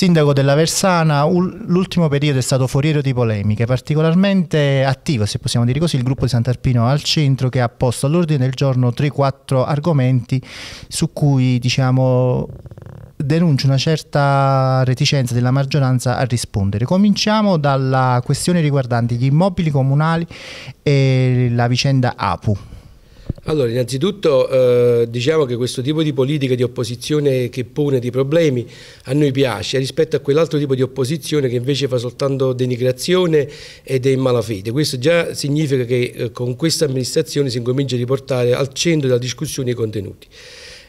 Sindaco della Versana, l'ultimo periodo è stato foriero di polemiche, particolarmente attivo, se possiamo dire così, il gruppo di Sant'Arpino al centro che ha posto all'ordine del giorno 3-4 argomenti su cui diciamo denuncia una certa reticenza della maggioranza a rispondere. Cominciamo dalla questione riguardante gli immobili comunali e la vicenda APU. Allora, innanzitutto eh, diciamo che questo tipo di politica di opposizione che pone dei problemi a noi piace rispetto a quell'altro tipo di opposizione che invece fa soltanto denigrazione ed è in malafede. Questo già significa che eh, con questa amministrazione si incomincia a riportare al centro della discussione i contenuti.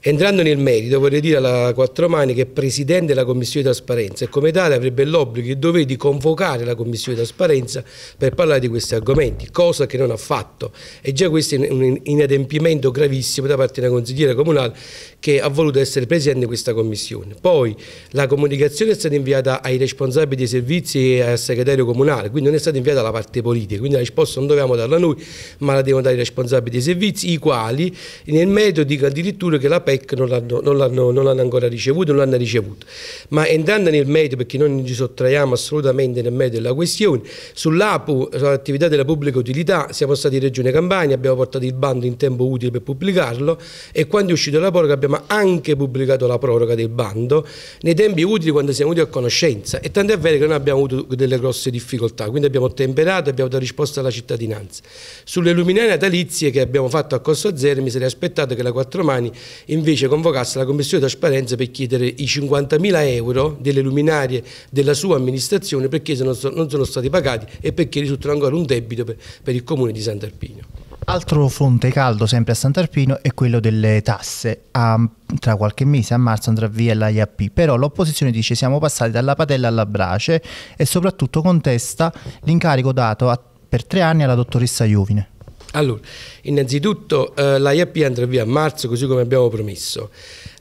Entrando nel merito, vorrei dire alla Quattromani che è presidente della Commissione di Trasparenza e come tale avrebbe l'obbligo e il dovere di convocare la Commissione di Trasparenza per parlare di questi argomenti, cosa che non ha fatto. E già questo è un inadempimento gravissimo da parte della consigliera comunale che ha voluto essere presidente di questa Commissione. Poi la comunicazione è stata inviata ai responsabili dei servizi e al segretario comunale, quindi non è stata inviata alla parte politica, quindi la risposta non dobbiamo darla noi, ma la devono dare i responsabili dei servizi, i quali nel merito dicono addirittura che la PEC non l'hanno, non, l'hanno, non l'hanno, ancora ricevuto, non l'hanno ricevuto. Ma entrando nel merito, perché non ci sottraiamo assolutamente nel merito della questione, sull'APU, sull'attività della pubblica utilità, siamo stati in Regione Campania, abbiamo portato il bando in tempo utile per pubblicarlo e quando è uscita la proroga abbiamo anche pubblicato la proroga del bando nei tempi utili quando siamo venuti a conoscenza e tant'è vero che non abbiamo avuto delle grosse difficoltà, quindi abbiamo temperato e abbiamo dato risposta alla cittadinanza. Sulle luminarie natalizie che abbiamo fatto a costo zero mi sarei aspettato che la Quattro Mani in invece convocasse la Commissione di Trasparenza per chiedere i 50.000 euro delle luminarie della sua amministrazione perché non sono stati pagati e perché risultano ancora un debito per il Comune di Sant'Arpino. Altro fonte caldo sempre a Sant'Arpino è quello delle tasse. A, tra qualche mese, a marzo, andrà via l'IAP, però l'opposizione dice siamo passati dalla padella alla brace e soprattutto contesta l'incarico dato a, per tre anni alla dottoressa Iovine. Allora, innanzitutto eh, la andrà via a marzo, così come abbiamo promesso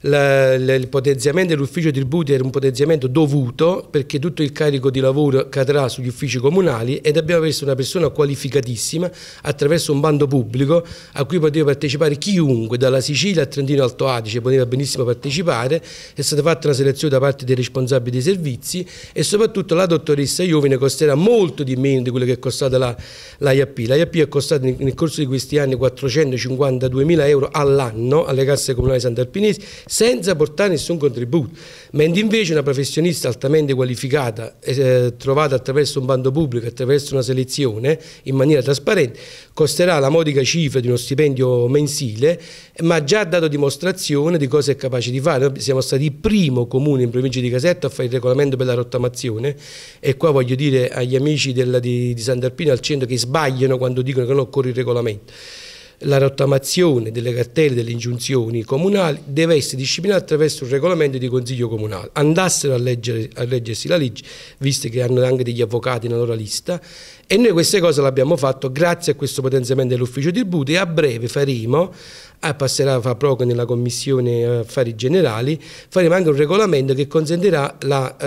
la, il potenziamento dell'ufficio tributi era un potenziamento dovuto perché tutto il carico di lavoro cadrà sugli uffici comunali ed abbiamo visto una persona qualificatissima attraverso un bando pubblico a cui poteva partecipare chiunque, dalla Sicilia a Trentino Alto Adige poteva benissimo partecipare, è stata fatta una selezione da parte dei responsabili dei servizi e soprattutto la dottoressa Iovine costerà molto di meno di quello che è costata la, la IAP. La è costata nel corso di questi anni 452 mila euro all'anno alle casse comunali santalpinesi senza portare nessun contributo, mentre invece una professionista altamente qualificata eh, trovata attraverso un bando pubblico, attraverso una selezione in maniera trasparente, costerà la modica cifra di uno stipendio mensile, ma già ha dato dimostrazione di cosa è capace di fare. Noi siamo stati il primo comune in provincia di Casetto a fare il regolamento per la rottamazione e qua voglio dire agli amici della, di, di Sant'Alpino al centro che sbagliano quando dicono che non occorre il regolamento la rottamazione delle cartelle delle ingiunzioni comunali deve essere disciplinata attraverso un regolamento di consiglio comunale. Andassero a, leggere, a leggersi la legge, visto che hanno anche degli avvocati nella loro lista, e noi queste cose le abbiamo fatto grazie a questo potenziamento dell'ufficio tributi e a breve faremo, eh, passerà fra poco nella commissione eh, affari generali, faremo anche un regolamento che consentirà la,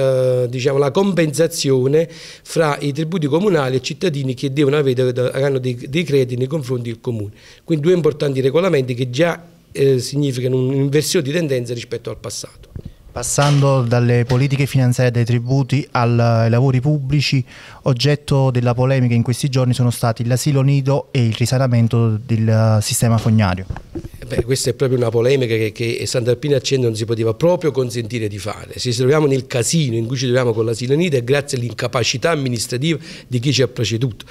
eh, diciamo, la compensazione fra i tributi comunali e i cittadini che devono avere, hanno dei, dei crediti nei confronti del comune. Quindi due importanti regolamenti che già eh, significano un'inversione di tendenza rispetto al passato. Passando dalle politiche finanziarie dei tributi al, ai lavori pubblici, oggetto della polemica in questi giorni sono stati l'asilo nido e il risanamento del eh, sistema fognario. Eh beh, questa è proprio una polemica che, che Sant'Alpina accende non si poteva proprio consentire di fare. Se ci troviamo nel casino in cui ci troviamo con l'asilo nido è grazie all'incapacità amministrativa di chi ci ha preceduto.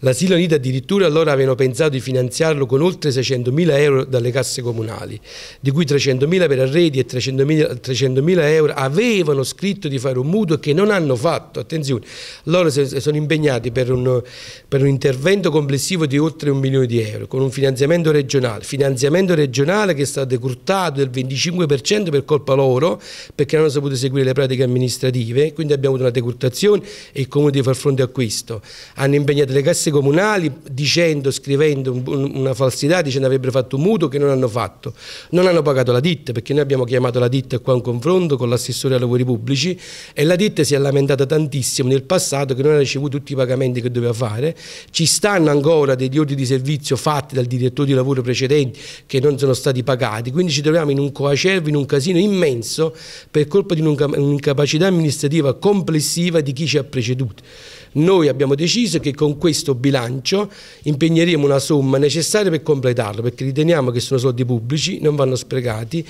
L'asilo nido addirittura allora avevano pensato di finanziarlo con oltre 600.000 euro dalle casse comunali, di cui 300.000 per arredi e 300.000 300 euro avevano scritto di fare un mutuo che non hanno fatto. Attenzione, loro si sono impegnati per un, per un intervento complessivo di oltre un milione di euro, con un finanziamento regionale, finanziamento regionale che è stato decurtato del 25% per colpa loro perché non hanno saputo seguire le pratiche amministrative, quindi abbiamo avuto una decurtazione e il comune deve far fronte a questo. Hanno impegnato le casse comunali dicendo, scrivendo una falsità, dicendo che avrebbero fatto un mutuo che non hanno fatto. Non hanno pagato la ditta perché noi abbiamo chiamato la ditta qua a un confronto con l'assessore ai lavori pubblici e la ditta si è lamentata tantissimo nel passato che non ha ricevuto tutti i pagamenti che doveva fare. Ci stanno ancora degli ordini di servizio fatti dal direttore di lavoro precedente che non non sono stati pagati, quindi ci troviamo in un coacervo, in un casino immenso per colpa di un'incapacità amministrativa complessiva di chi ci ha preceduto. Noi abbiamo deciso che con questo bilancio impegneremo una somma necessaria per completarlo, perché riteniamo che sono soldi pubblici, non vanno sprecati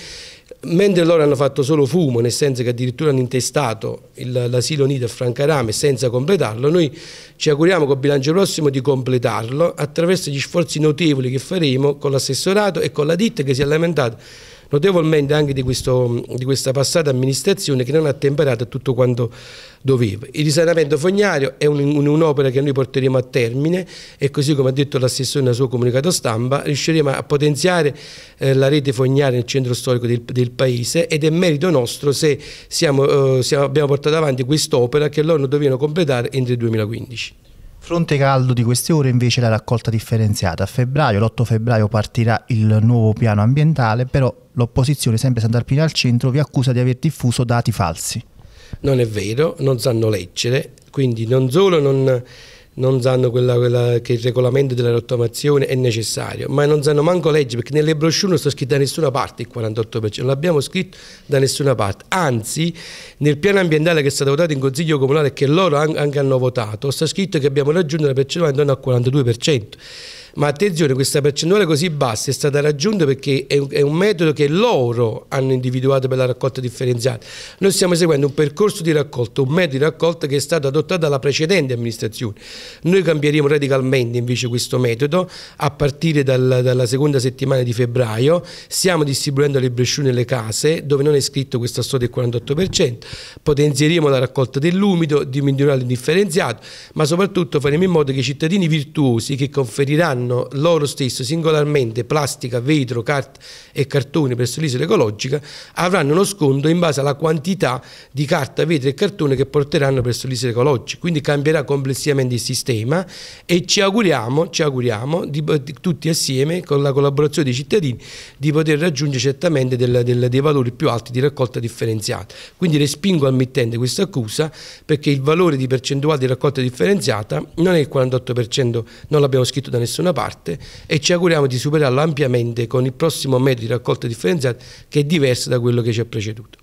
mentre loro hanno fatto solo fumo, nel senso che addirittura hanno intestato l'asilo nido a Francarame senza completarlo, noi ci auguriamo col bilancio prossimo di completarlo attraverso gli sforzi notevoli che faremo con l'assessorato e con la ditta che si è lamentata notevolmente anche di, questo, di, questa passata amministrazione che non ha temperato tutto quanto doveva. Il risanamento fognario è un'opera un, un che noi porteremo a termine e così come ha detto l'assessore nel suo comunicato stampa riusciremo a potenziare eh, la rete fognaria nel centro storico del, del, paese ed è merito nostro se siamo, eh, siamo, abbiamo portato avanti quest'opera che loro dovevano completare entro il 2015. Fronte caldo di queste ore invece la raccolta differenziata. A febbraio, l'8 febbraio partirà il nuovo piano ambientale, però l'opposizione, sempre senza Sant'Arpino al centro, vi accusa di aver diffuso dati falsi. Non è vero, non sanno leggere, quindi non solo non non sanno quella, quella, che il regolamento della rottamazione è necessario, ma non sanno manco legge perché nelle brochure non sta scritto da nessuna parte il 48%, non l'abbiamo scritto da nessuna parte, anzi nel piano ambientale che è stato votato in Consiglio Comunale e che loro anche hanno votato, sta scritto che abbiamo raggiunto una percentuale intorno al 42% ma attenzione questa percentuale così bassa è stata raggiunta perché è un, metodo che loro hanno individuato per la raccolta differenziata. Noi stiamo eseguendo un percorso di raccolta, un metodo di raccolta che è stato adottato dalla precedente amministrazione. Noi cambieremo radicalmente invece questo metodo a partire dal, dalla seconda settimana di febbraio, stiamo distribuendo le brosciure nelle case dove non è scritto questa storia del 48%, potenzieremo la raccolta dell'umido, diminuirà l'indifferenziato, ma soprattutto faremo in modo che i cittadini virtuosi che conferiranno produrranno loro stessi singolarmente plastica, vetro, carta e cartone presso l'isola ecologica avranno uno sconto in base alla quantità di carta, vetro e cartone che porteranno presso l'isola ecologica. Quindi cambierà complessivamente il sistema e ci auguriamo, ci auguriamo di, di, tutti assieme con la collaborazione dei cittadini di poter raggiungere certamente del, del, dei valori più alti di raccolta differenziata. Quindi respingo al mittente questa accusa perché il valore di percentuale di raccolta differenziata non è il 48%, non l'abbiamo scritto da nessuna una parte e ci auguriamo di superarlo ampiamente con il prossimo metodo di raccolta differenziata che è diverso da quello che ci ha preceduto.